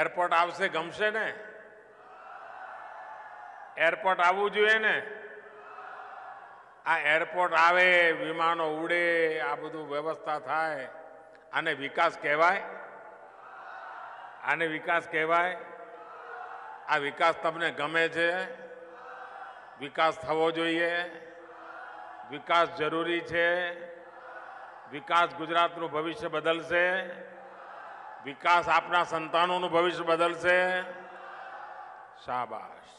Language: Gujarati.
એરપોર્ટ આવશે ગમશે ને એરપોર્ટ આવવું જોઈએ ને આ એરપોર્ટ આવે વિમાનો ઉડે આ બધું વ્યવસ્થા થાય આને વિકાસ કહેવાય આને વિકાસ કહેવાય આ વિકાસ તમને ગમે છે વિકાસ થવો જોઈએ વિકાસ જરૂરી છે વિકાસ ગુજરાતનું ભવિષ્ય બદલશે વિકાસ આપના સંતાનોનું ભવિષ્ય બદલશે શાબાશ